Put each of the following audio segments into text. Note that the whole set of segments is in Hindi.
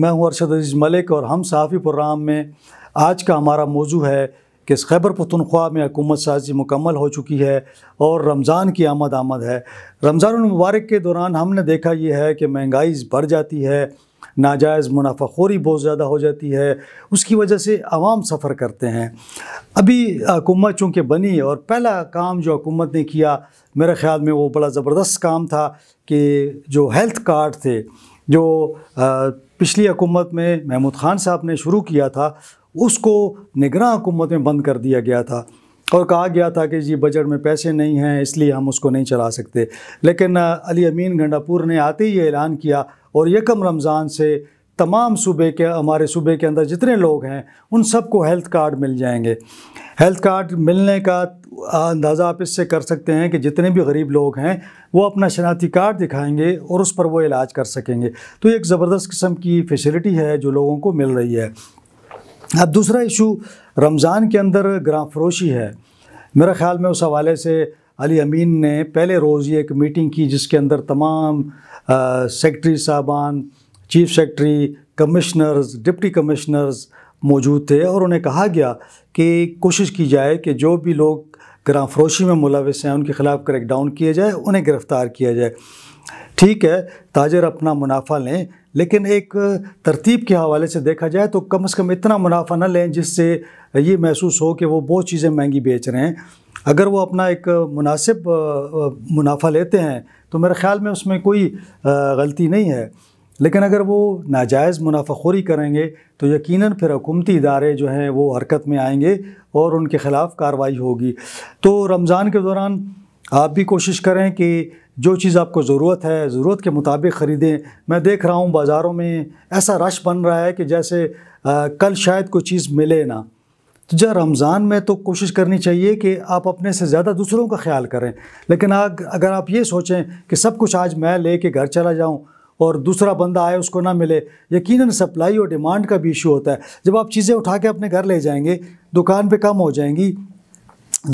मैं हूं अरशद अजीज़ मलिक और हम सहाफ़ी प्रोग्राम में आज का हमारा मौजू है कि खैबर पुतनख्वा में हकूमत साजी मुकम्मल हो चुकी है और रमज़ान की आमद आमद है रमज़ान मुबारक के दौरान हमने देखा यह है कि महंगाई बढ़ जाती है नाजायज़ मुनाफ़ाखोरी बहुत ज़्यादा हो जाती है उसकी वजह से आवाम सफ़र करते हैं अभी हुकूमत चूँकि बनी और पहला काम जो हकूमत ने किया मेरे ख़्याल में वो बड़ा ज़बरदस्त काम था कि जो हेल्थ कार्ड थे जो पिछली हकूमत में महमूद ख़ान साहब ने शुरू किया था उसको निगरान हकूमत में बंद कर दिया गया था और कहा गया था कि जी बजट में पैसे नहीं हैं इसलिए हम उसको नहीं चला सकते लेकिन अली अमीन गंडापुर ने आते ही ऐलान किया और यकम रमज़ान से तमाम सूबे के हमारे सूबे के अंदर जितने लोग हैं उन सबको हेल्थ कार्ड मिल जाएंगे हेल्थ कार्ड मिलने का अंदाज़ा आप इससे कर सकते हैं कि जितने भी गरीब लोग हैं वो अपना शनाती कार्ड दिखाएंगे और उस पर वो इलाज कर सकेंगे तो एक ज़बरदस्त किस्म की फैसिलिटी है जो लोगों को मिल रही है अब दूसरा इशू रमज़ान के अंदर ग्राम फरोशी है मेरे ख़्याल में उस हवाले से अली अमीन ने पहले रोज़ ये एक मीटिंग की जिसके अंदर तमाम सेक्रेटरी साहबान chief secretary commissioners deputy commissioners मौजूद थे और उन्हें कहा गया कि कोशिश की जाए कि जो भी लोग ग्राम फरोशी में मुलविस हैं उनके ख़िलाफ़ क्रैकडाउन किया जाए उन्हें गिरफ़्तार किया जाए ठीक है ताजर अपना मुनाफा लें लेकिन एक तरतीब के हवाले से देखा जाए तो कम से कम इतना मुनाफा न लें जिससे ये महसूस हो कि वो बहुत चीज़ें महंगी बेच रहे हैं अगर वो अपना एक मुनासिब मुनाफा लेते हैं तो मेरे ख़्याल में उसमें कोई गलती नहीं है लेकिन अगर वो नाजायज़ मुनाफाखोरी करेंगे तो यकीनन फिर हुकूमती इदारे जो हैं वो हरकत में आएंगे और उनके ख़िलाफ़ कार्रवाई होगी तो रमज़ान के दौरान आप भी कोशिश करें कि जो चीज़ आपको ज़रूरत है ज़रूरत के मुताबिक ख़रीदें मैं देख रहा हूँ बाज़ारों में ऐसा रश बन रहा है कि जैसे आ, कल शायद कोई चीज़ मिले ना तो जहाँ रमज़ान में तो कोशिश करनी चाहिए कि आप अपने से ज़्यादा दूसरों का ख्याल करें लेकिन आग अगर आप ये सोचें कि सब कुछ आज मैं ले कर घर चला जाऊँ और दूसरा बंदा आए उसको ना मिले यकीनन सप्लाई और डिमांड का भी इशू होता है जब आप चीज़ें उठा के अपने घर ले जाएंगे दुकान पे कम हो जाएंगी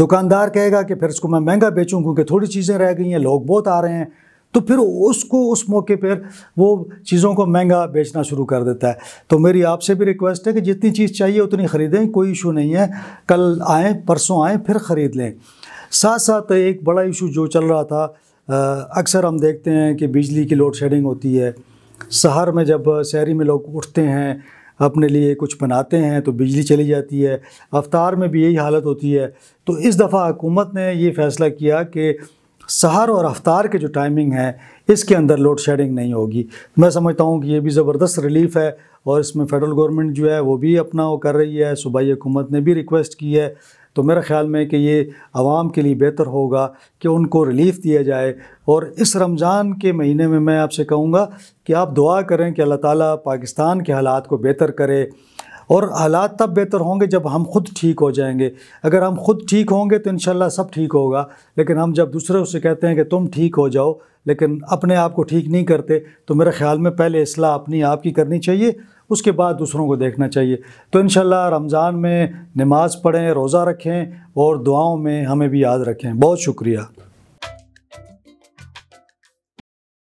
दुकानदार कहेगा कि फिर इसको मैं महंगा बेचूँ क्योंकि थोड़ी चीज़ें रह गई हैं लोग बहुत आ रहे हैं तो फिर उसको उस मौके पर वो चीज़ों को महंगा बेचना शुरू कर देता है तो मेरी आपसे भी रिक्वेस्ट है कि जितनी चीज़ चाहिए उतनी ख़रीदें कोई इशू नहीं है कल आएँ परसों आएँ फिर ख़रीद लें साथ साथ एक बड़ा इशू जो चल रहा था अक्सर हम देखते हैं कि बिजली की लोड शेडिंग होती है शहर में जब शहरी में लोग उठते हैं अपने लिए कुछ बनाते हैं तो बिजली चली जाती है अवतार में भी यही हालत होती है तो इस दफ़ा हुकूमत ने ये फ़ैसला किया कि सहर और अफ्तार के जो टाइमिंग है इसके अंदर लोड शेडिंग नहीं होगी मैं समझता हूँ कि ये भी ज़बरदस्त रिलीफ है और इसमें फेडरल गवर्नमेंट जो है वो भी अपना वो कर रही है सूबाई हुकूमत ने भी रिक्वेस्ट की है तो मेरे ख़्याल में कि ये आवाम के लिए बेहतर होगा कि उनको रिलीफ़ दिया जाए और इस रमज़ान के महीने में मैं आपसे कहूँगा कि आप दुआ करें कि अल्लाह ताला पाकिस्तान के हालात को बेहतर करे और हालात तब बेहतर होंगे जब हम खुद ठीक हो जाएंगे अगर हम खुद ठीक होंगे तो इन सब ठीक होगा लेकिन हम जब दूसरे उससे कहते हैं कि तुम ठीक हो जाओ लेकिन अपने आप को ठीक नहीं करते तो मेरे ख्याल में पहले असलाह अपनी आप की करनी चाहिए उसके बाद दूसरों को देखना चाहिए तो इन रमज़ान में नमाज़ पढ़ें रोज़ा रखें और दुआओं में हमें भी याद रखें बहुत शुक्रिया